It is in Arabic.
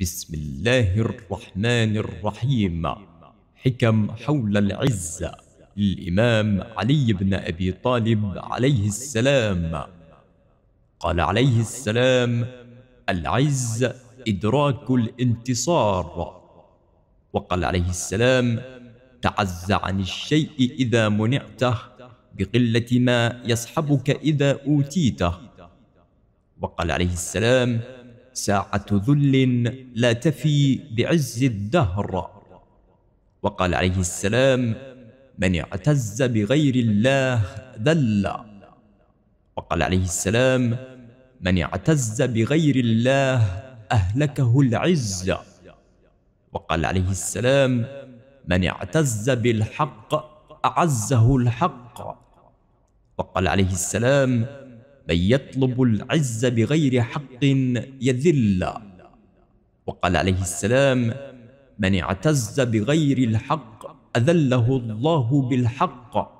بسم الله الرحمن الرحيم حكم حول العزة للإمام علي بن أبي طالب عليه السلام قال عليه السلام العز إدراك الانتصار وقال عليه السلام تعز عن الشيء إذا منعته بقلة ما يصحبك إذا أوتيته وقال عليه السلام ساعة ذل لا تفي بعز الدهر وقال عليه السلام من اعتز بغير الله ذل وقال عليه السلام من اعتز بغير الله أهلكه العز وقال عليه السلام من اعتز بالحق أعزه الحق وقال عليه السلام من يطلب العز بغير حق يذل وقال عليه السلام من اعتز بغير الحق أذله الله بالحق